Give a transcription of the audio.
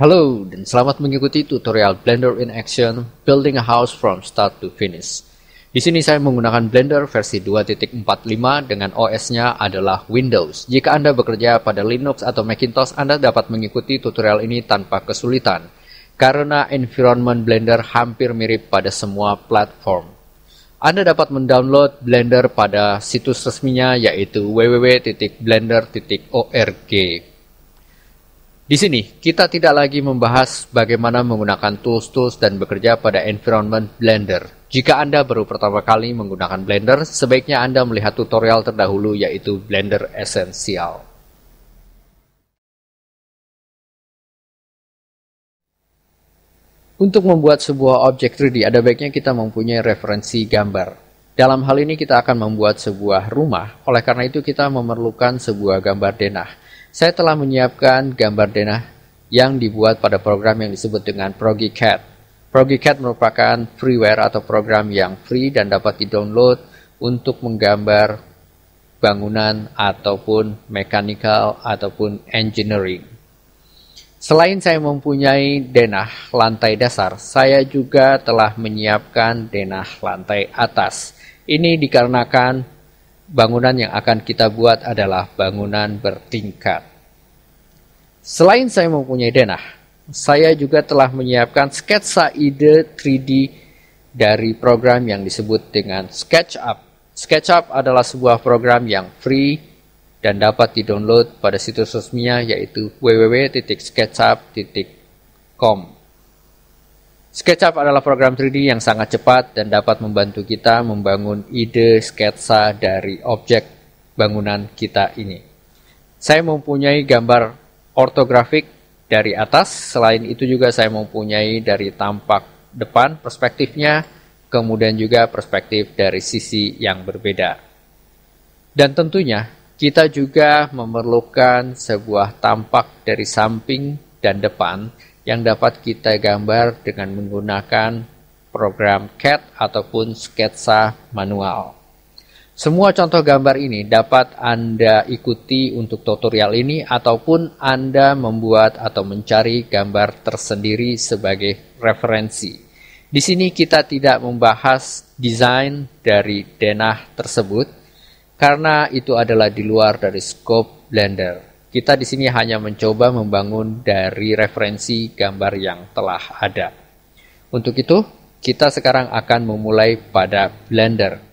Halo dan selamat mengikuti tutorial Blender in Action Building a House from Start to Finish. Di sini saya menggunakan Blender versi 2.45 dengan OS-nya adalah Windows. Jika Anda bekerja pada Linux atau Macintosh, Anda dapat mengikuti tutorial ini tanpa kesulitan karena environment Blender hampir mirip pada semua platform. Anda dapat mendownload Blender pada situs resminya yaitu www.blender.org. Di sini, kita tidak lagi membahas bagaimana menggunakan tools-tools dan bekerja pada environment Blender. Jika Anda baru pertama kali menggunakan Blender, sebaiknya Anda melihat tutorial terdahulu yaitu Blender Essential. Untuk membuat sebuah objek 3D, ada baiknya kita mempunyai referensi gambar. Dalam hal ini kita akan membuat sebuah rumah, oleh karena itu kita memerlukan sebuah gambar denah. Saya telah menyiapkan gambar denah yang dibuat pada program yang disebut dengan ProgiCAD. ProgiCAD merupakan freeware atau program yang free dan dapat didownload untuk menggambar bangunan ataupun mechanical ataupun engineering. Selain saya mempunyai denah lantai dasar, saya juga telah menyiapkan denah lantai atas. Ini dikarenakan bangunan yang akan kita buat adalah bangunan bertingkat. Selain saya mempunyai denah, saya juga telah menyiapkan sketsa ide 3D dari program yang disebut dengan SketchUp. SketchUp adalah sebuah program yang free dan dapat di-download pada situs resminya yaitu www.sketchup.com. SketchUp adalah program 3D yang sangat cepat dan dapat membantu kita membangun ide sketsa dari objek bangunan kita ini. Saya mempunyai gambar ortografik dari atas, selain itu juga saya mempunyai dari tampak depan perspektifnya, kemudian juga perspektif dari sisi yang berbeda. Dan tentunya kita juga memerlukan sebuah tampak dari samping dan depan yang dapat kita gambar dengan menggunakan program CAD ataupun sketsa manual. Semua contoh gambar ini dapat Anda ikuti untuk tutorial ini ataupun Anda membuat atau mencari gambar tersendiri sebagai referensi. Di sini kita tidak membahas desain dari denah tersebut karena itu adalah di luar dari scope Blender. Kita di sini hanya mencoba membangun dari referensi gambar yang telah ada. Untuk itu, kita sekarang akan memulai pada Blender.